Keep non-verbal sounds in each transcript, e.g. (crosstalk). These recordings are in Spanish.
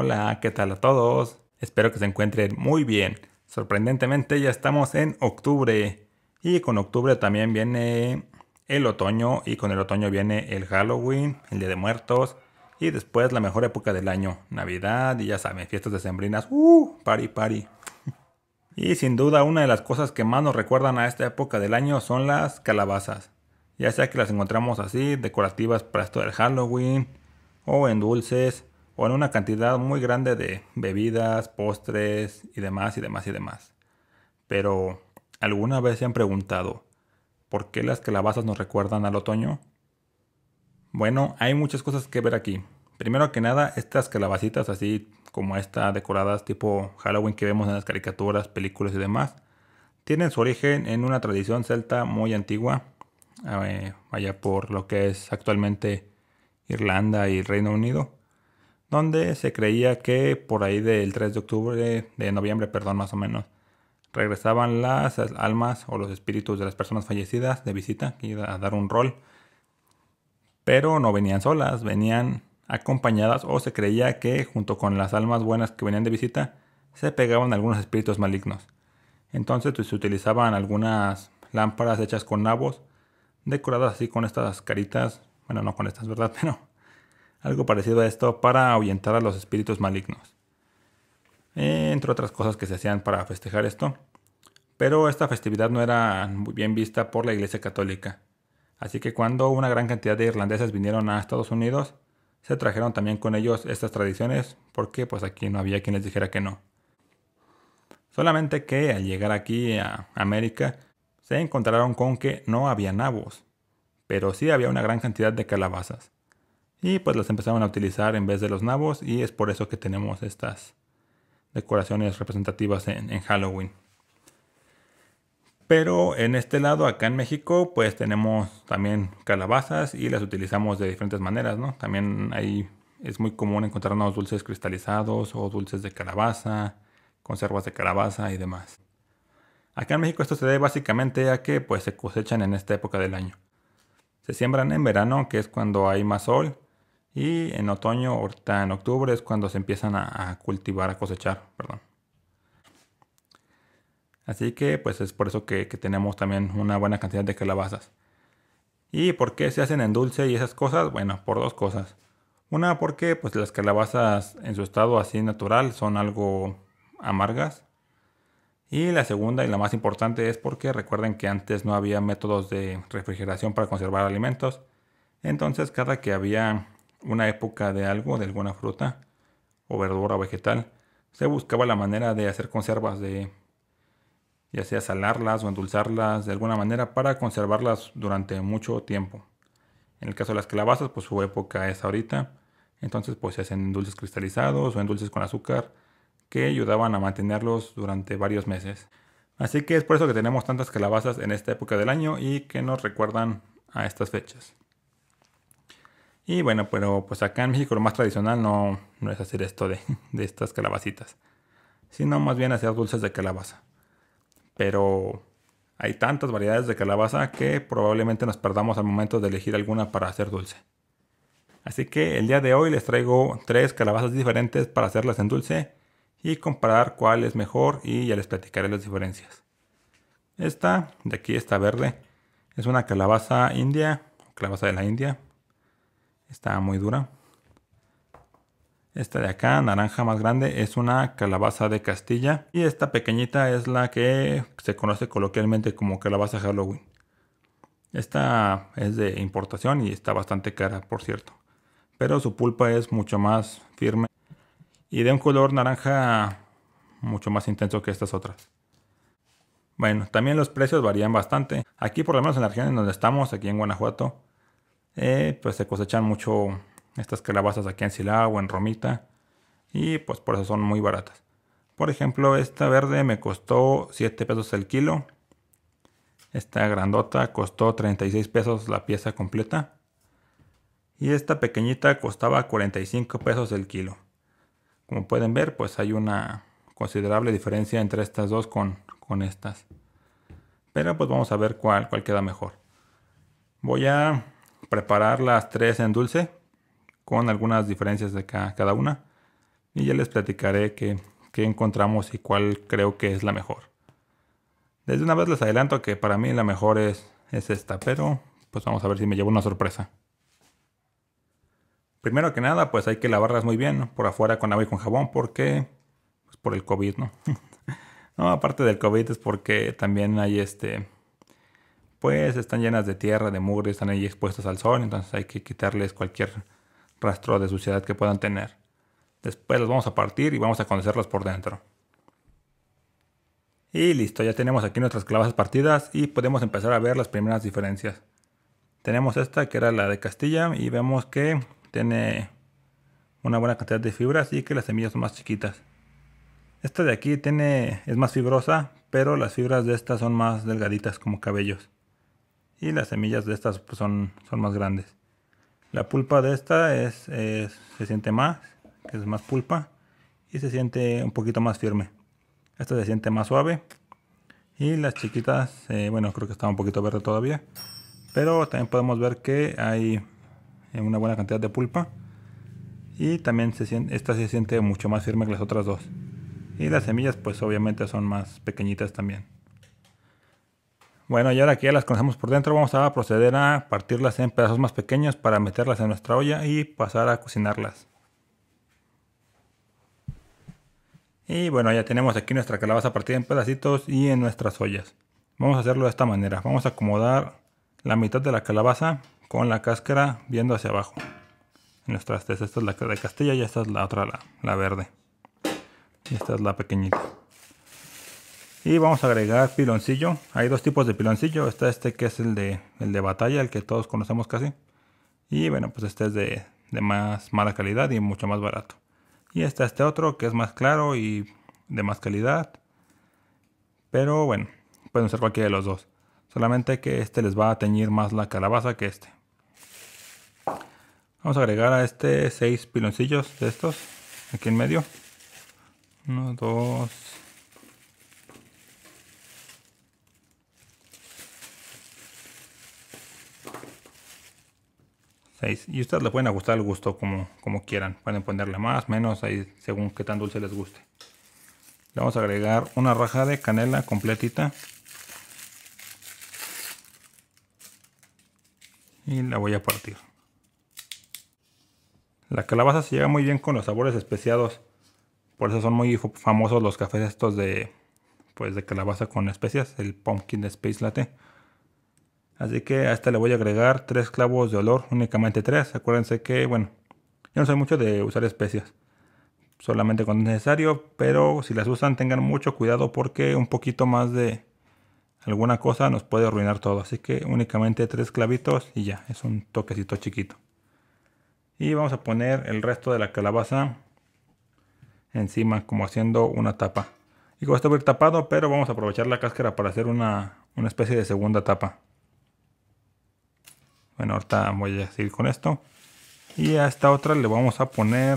Hola, ¿qué tal a todos? Espero que se encuentren muy bien. Sorprendentemente ya estamos en octubre y con octubre también viene el otoño y con el otoño viene el Halloween, el Día de Muertos y después la mejor época del año, Navidad y ya saben, fiestas decembrinas, ¡uh! pari pari y sin duda una de las cosas que más nos recuerdan a esta época del año son las calabazas. Ya sea que las encontramos así, decorativas para esto del Halloween o en dulces o en una cantidad muy grande de bebidas, postres y demás y demás y demás. Pero, ¿alguna vez se han preguntado por qué las calabazas nos recuerdan al otoño? Bueno, hay muchas cosas que ver aquí. Primero que nada, estas calabacitas así como esta decoradas tipo Halloween que vemos en las caricaturas, películas y demás, tienen su origen en una tradición celta muy antigua, vaya eh, allá por lo que es actualmente Irlanda y Reino Unido donde se creía que por ahí del 3 de octubre, de noviembre, perdón, más o menos, regresaban las almas o los espíritus de las personas fallecidas de visita a dar un rol. Pero no venían solas, venían acompañadas o se creía que junto con las almas buenas que venían de visita se pegaban algunos espíritus malignos. Entonces pues, se utilizaban algunas lámparas hechas con nabos, decoradas así con estas caritas, bueno no con estas verdad, (laughs) pero algo parecido a esto para ahuyentar a los espíritus malignos. Eh, entre otras cosas que se hacían para festejar esto. Pero esta festividad no era muy bien vista por la Iglesia Católica. Así que cuando una gran cantidad de irlandeses vinieron a Estados Unidos, se trajeron también con ellos estas tradiciones, porque pues aquí no había quien les dijera que no. Solamente que al llegar aquí a América, se encontraron con que no había nabos, pero sí había una gran cantidad de calabazas y pues las empezaron a utilizar en vez de los nabos y es por eso que tenemos estas decoraciones representativas en, Halloween. Pero en este lado, acá en México, pues tenemos también calabazas y las utilizamos de diferentes maneras, ¿no? También ahí es muy común encontrarnos dulces cristalizados o dulces de calabaza, conservas de calabaza y demás. Acá en México esto se debe básicamente a que pues se cosechan en esta época del año. Se siembran en verano, que es cuando hay más sol, y en otoño, ahorita en octubre, es cuando se empiezan a, cultivar, a cosechar, perdón. Así que pues es por eso que, tenemos también una buena cantidad de calabazas. ¿Y por qué se hacen en dulce y esas cosas? Bueno, por dos cosas. Una porque pues las calabazas en su estado así natural son algo amargas. Y la segunda y la más importante es porque recuerden que antes no había métodos de refrigeración para conservar alimentos. Entonces cada que había una época de algo, de alguna fruta o verdura o vegetal, se buscaba la manera de hacer conservas, de ya sea salarlas o endulzarlas de alguna manera para conservarlas durante mucho tiempo. En el caso de las calabazas, pues su época es ahorita, entonces pues se hacen dulces cristalizados o en dulces con azúcar que ayudaban a mantenerlos durante varios meses. Así que es por eso que tenemos tantas calabazas en esta época del año y que nos recuerdan a estas fechas. Y bueno, pero pues acá en México lo más tradicional no, es hacer esto de, (laughs) de estas calabacitas, sino más bien hacer dulces de calabaza. Pero hay tantas variedades de calabaza que probablemente nos perdamos al momento de elegir alguna para hacer dulce. Así que el día de hoy les traigo tres calabazas diferentes para hacerlas en dulce y comparar cuál es mejor y ya les platicaré las diferencias. Esta de aquí, esta verde, es una calabaza india, calabaza de la India, Está muy dura. Esta de acá, naranja más grande, es una calabaza de Castilla. Y esta pequeñita es la que se conoce coloquialmente como calabaza Halloween. Esta es de importación y está bastante cara, por cierto. Pero su pulpa es mucho más firme y de un color naranja mucho más intenso que estas otras. Bueno, también los precios varían bastante. Aquí por lo menos en la región en donde estamos, aquí en Guanajuato, eh, pues se cosechan mucho estas calabazas aquí en Silao o en Romita y pues por eso son muy baratas. Por ejemplo, esta verde me costó 7 pesos el kilo. Esta grandota costó 36 pesos la pieza completa. Y esta pequeñita costaba 45 pesos el kilo. Como pueden ver, pues hay una considerable diferencia entre estas dos con, con estas. Pero pues vamos a ver cuál, cuál queda mejor. Voy a preparar las tres en dulce con algunas diferencias de cada, una. Y ya les platicaré qué, encontramos y cuál creo que es la mejor. Desde una vez les adelanto que para mí la mejor es, es esta, pero pues vamos a ver si me llevo una sorpresa. Primero que nada, pues hay que lavarlas muy bien, por afuera con agua y con jabón, porque pues por el COVID, ¿no? (laughs) no, aparte del COVID es porque también hay este pues están llenas de tierra, de mugre, están ahí expuestas al sol, entonces hay que quitarles cualquier rastro de suciedad que puedan tener. Después las vamos a partir y vamos a conocerlos por dentro. Y listo, ya tenemos aquí nuestras clavas partidas y podemos empezar a ver las primeras diferencias. Tenemos esta que era la de Castilla y vemos que tiene una buena cantidad de fibras y que las semillas son más chiquitas. Esta de aquí tiene, es más fibrosa, pero las fibras de esta son más delgaditas como cabellos y las semillas de estas pues, son, son más grandes. La pulpa de esta es, se siente más, que es más pulpa y se siente un poquito más firme. Esta se siente más suave y las chiquitas, eh, bueno creo que están un poquito verde todavía, pero también podemos ver que hay eh, una buena cantidad de pulpa y también se siente, esta se siente mucho más firme que las otras dos. Y las semillas pues obviamente son más pequeñitas también. Bueno, y ahora que ya las conocemos por dentro, vamos a proceder a partirlas en pedazos más pequeños para meterlas en nuestra olla y pasar a cocinarlas. Y bueno, ya tenemos aquí nuestra calabaza partida en pedacitos y en nuestras ollas. Vamos a hacerlo de esta manera. Vamos a acomodar la mitad de la calabaza con la cáscara viendo hacia abajo. En nuestras tres, esta es la de Castilla y esta es la otra, la, la verde. Y esta es la pequeñita. Y vamos a agregar piloncillo. Hay dos tipos de piloncillo. Está este que es el de, el de batalla, el que todos conocemos casi. Y bueno, pues este es de, más mala calidad y mucho más barato. Y está este otro que es más claro y de más calidad. Pero bueno, pueden usar cualquiera de los dos. Solamente que este les va a teñir más la calabaza que este. Vamos a agregar a este seis piloncillos de estos. Aquí en medio. Uno, dos... Y ustedes le pueden ajustar el gusto como, quieran. Pueden ponerle más, menos, ahí según qué tan dulce les guste. Le vamos a agregar una raja de canela completita. Y la voy a partir. La calabaza se llega muy bien con los sabores especiados. Por eso son muy famosos los cafés estos de, pues de calabaza con especias, el pumpkin space latte. Así que a esta le voy a agregar tres clavos de olor, únicamente tres. Acuérdense que, bueno, yo no soy mucho de usar especias, solamente cuando es necesario, pero si las usan tengan mucho cuidado porque un poquito más de alguna cosa nos puede arruinar todo. Así que únicamente tres clavitos y ya, es un toquecito chiquito. Y vamos a poner el resto de la calabaza encima, como haciendo una tapa. Y esto va tapado, pero vamos a aprovechar la cáscara para hacer una especie de segunda tapa. Bueno, ahorita voy a seguir con esto. Y a esta otra le vamos a poner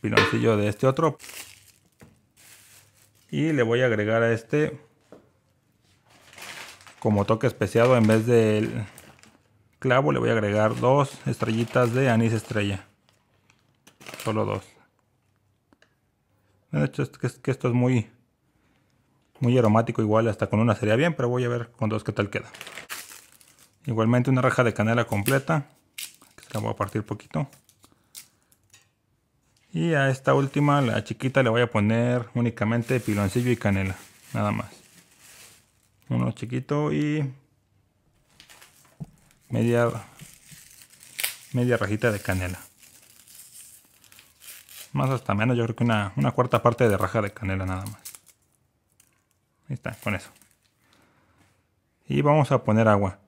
piloncillo de este otro. Y le voy a agregar a este como toque especiado en vez del clavo le voy a agregar dos estrellitas de anís estrella. Solo dos. De hecho que, esto es muy, muy aromático igual hasta con una sería bien, pero voy a ver con dos qué tal queda. Igualmente una raja de canela completa. Que la voy a partir poquito. Y a esta última, la chiquita, le voy a poner únicamente piloncillo y canela. Nada más. Uno chiquito y media, media rajita de canela. Más hasta menos, yo creo que una, una cuarta parte de raja de canela nada más. Ahí está, con eso. Y vamos a poner agua.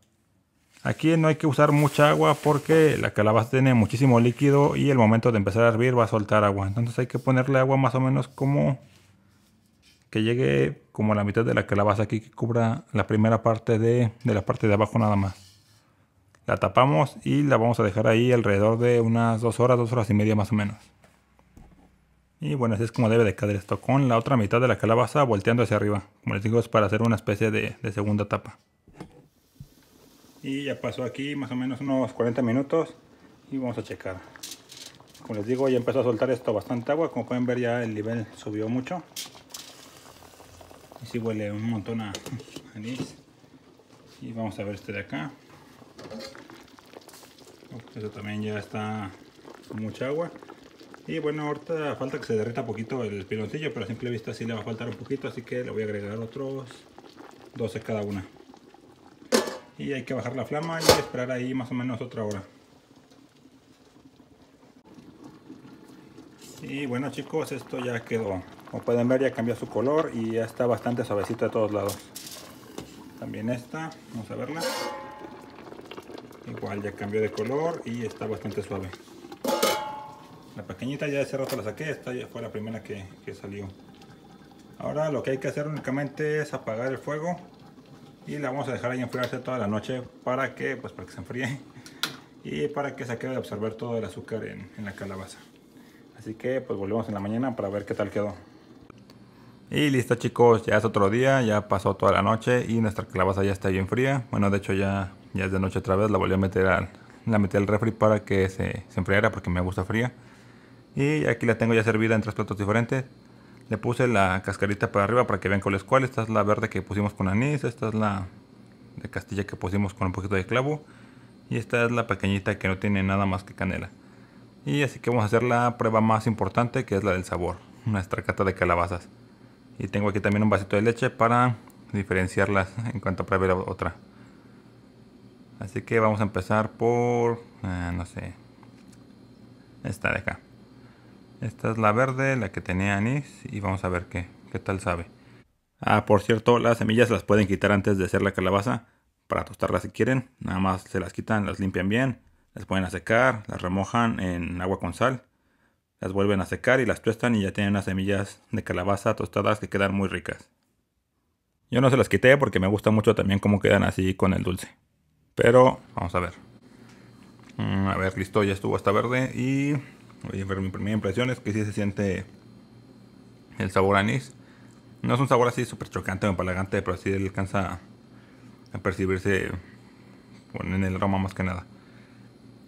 Aquí no hay que usar mucha agua porque la calabaza tiene muchísimo líquido y el momento de empezar a hervir va a soltar agua. Entonces hay que ponerle agua más o menos como que llegue como a la mitad de la calabaza aquí que cubra la primera parte de, la parte de abajo nada más. La tapamos y la vamos a dejar ahí alrededor de unas dos horas, dos horas y media más o menos. Y bueno, así es como debe de quedar esto con la otra mitad de la calabaza volteando hacia arriba. Como les digo, es para hacer una especie de, de segunda tapa y ya pasó aquí más o menos unos 40 minutos y vamos a checar como les digo ya empezó a soltar esto bastante agua como pueden ver ya el nivel subió mucho y si huele un montón a anís y vamos a ver este de acá eso también ya está con mucha agua y bueno ahorita falta que se derrita poquito el piloncillo pero a simple vista sí le va a faltar un poquito así que le voy a agregar otros 12 cada una y hay que bajar la flama y esperar ahí más o menos otra hora y bueno chicos esto ya quedó como pueden ver ya cambió su color y ya está bastante suavecita de todos lados también esta vamos a verla igual ya cambió de color y está bastante suave la pequeñita ya de rato la saqué esta ya fue la primera que, que salió ahora lo que hay que hacer únicamente es apagar el fuego y la vamos a dejar ahí enfriarse toda la noche para que pues para que se enfríe y para que se acabe de absorber todo el azúcar en, la calabaza así que pues volvemos en la mañana para ver qué tal quedó y listo chicos, ya es otro día, ya pasó toda la noche y nuestra calabaza ya está bien fría. Bueno, de hecho ya, ya es de noche otra vez, la volví a meter al, la metí al refri para que se, se enfriara porque me gusta fría. Y aquí la tengo ya servida en tres platos diferentes. Le puse la cascarita para arriba para que vean con es cuál. Esta es la verde que pusimos con anís. Esta es la de castilla que pusimos con un poquito de clavo. Y esta es la pequeñita que no tiene nada más que canela. Y así que vamos a hacer la prueba más importante que es la del sabor. Una estracata de calabazas. Y tengo aquí también un vasito de leche para diferenciarlas en cuanto pruebe la otra. Así que vamos a empezar por... Eh, no sé. Esta de acá. Esta es la verde, la que tenía anís y vamos a ver qué, qué tal sabe. Ah, por cierto, las semillas las pueden quitar antes de hacer la calabaza para tostarlas si quieren. Nada más se las quitan, las limpian bien, las pueden a secar, las remojan en agua con sal, las vuelven a secar y las tuestan y ya tienen las semillas de calabaza tostadas que quedan muy ricas. Yo no se las quité porque me gusta mucho también cómo quedan así con el dulce. Pero vamos a ver. Mm, a ver, listo, ya estuvo esta verde y mi primera impresión es que sí se siente el sabor anís. No es un sabor así súper chocante o empalagante, pero sí alcanza a percibirse en el aroma más que nada.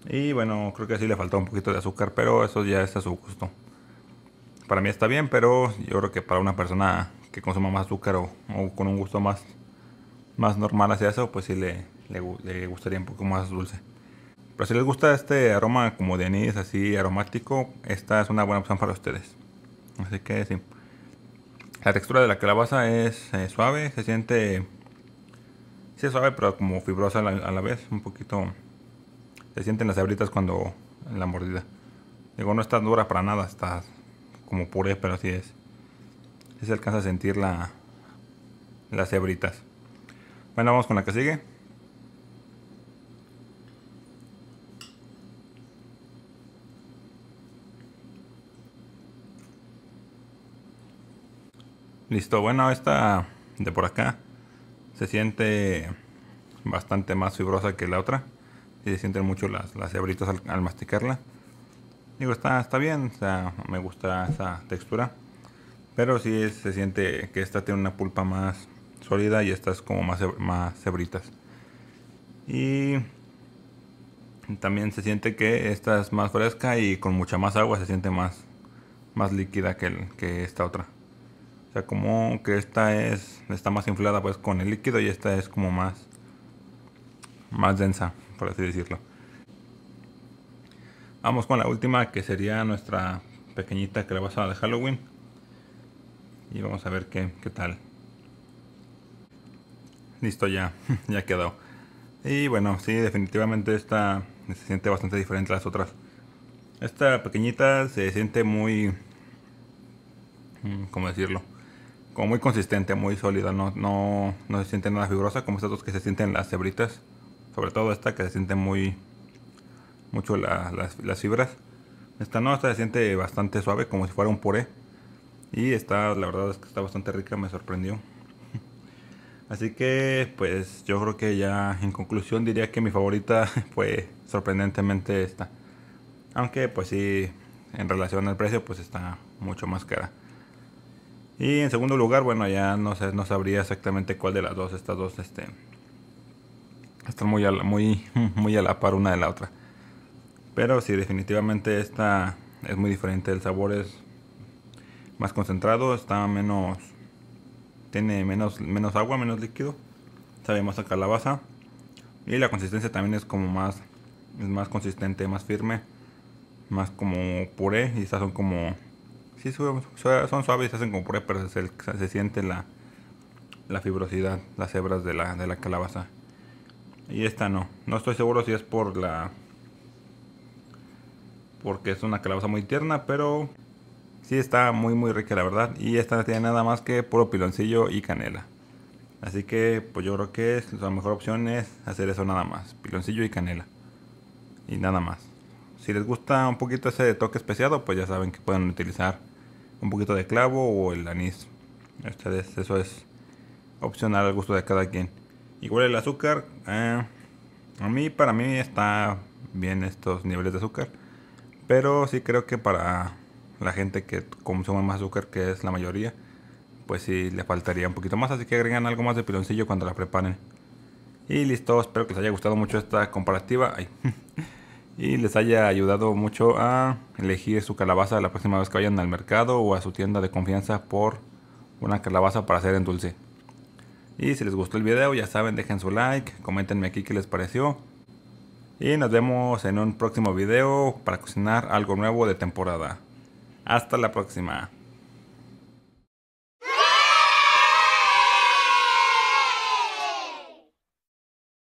Y bueno, creo que sí le faltó un poquito de azúcar, pero eso ya está a su gusto. Para mí está bien, pero yo creo que para una persona que consuma más azúcar o, con un gusto más, más normal hacia eso, pues sí le, le gustaría un poco más dulce. Pero si les gusta este aroma como de anís, así aromático, esta es una buena opción para ustedes. Así que sí. La textura de la calabaza es eh, suave, se siente... Sí es suave, pero como fibrosa a la, vez. Un poquito... Se sienten las hebritas cuando... la mordida. Digo, no está dura para nada, está como puré, pero así es. se alcanza a sentir las hebritas. Bueno, vamos con la que sigue. Listo, bueno, esta de por acá se siente bastante más fibrosa que la otra. Y se sienten mucho las, las hebritas al, masticarla. Digo, está, está bien, me gusta esa textura. Pero sí se siente que esta tiene una pulpa más sólida y esta es como más, más hebritas. Y también se siente que esta es más fresca y con mucha más agua se siente más, más líquida que, que esta otra. O sea, como que esta es está más inflada pues con el líquido y esta es como más más densa, por así decirlo. Vamos con la última que sería nuestra pequeñita Que la dar de Halloween. Y vamos a ver qué, qué tal. Listo ya, (laughs) ya quedó. Y bueno, sí, definitivamente esta se siente bastante diferente a las otras. Esta pequeñita se siente muy... Mm, ¿Cómo decirlo? como muy consistente, muy sólida, no, no, se siente nada fibrosa como estas dos que se sienten las cebritas, sobre todo esta que se siente muy mucho las, fibras. Esta no, esta se siente bastante suave, como si fuera un puré. Y está, la verdad es que está bastante rica, me sorprendió. (laughs) Así que, pues yo creo que ya en conclusión diría que mi favorita (laughs) fue sorprendentemente esta. Aunque, pues sí, en relación al precio, pues está mucho más cara. Y en segundo lugar, bueno, ya no sé, no sabría exactamente cuál de las dos, estas dos, este, están muy a la, muy, (laughs) muy a la par una de la otra. Pero sí, definitivamente esta es muy diferente, el sabor es más concentrado, está menos, tiene menos, menos agua, menos líquido, sabe más a calabaza. Y la consistencia también es como más, más consistente, más firme, más como puré y estas son como sí son, suaves y se hacen como puré, pero se, siente la, fibrosidad, las hebras de la, de la calabaza. Y esta no. No estoy seguro si es por la... Porque es una calabaza muy tierna, pero sí está muy muy rica la verdad. Y esta no tiene nada más que puro piloncillo y canela. Así que pues yo creo que es, la mejor opción es hacer eso nada más. Piloncillo y canela. Y nada más. Si les gusta un poquito ese toque especiado, pues ya saben que pueden utilizar un poquito de clavo o el anís. Este, este, eso es opcional al gusto de cada quien. Igual el azúcar, eh, a mí para mí está bien estos niveles de azúcar, pero sí creo que para la gente que consume más azúcar, que es la mayoría, pues sí le faltaría un poquito más, así que agregan algo más de piloncillo cuando la preparen. Y listo, espero que les haya gustado mucho esta comparativa. (laughs) y les haya ayudado mucho a elegir su calabaza la próxima vez que vayan al mercado o a su tienda de confianza por una calabaza para hacer en dulce. Y si les gustó el video, ya saben, dejen su like, coméntenme aquí qué les pareció. Y nos vemos en un próximo video para cocinar algo nuevo de temporada. Hasta la próxima.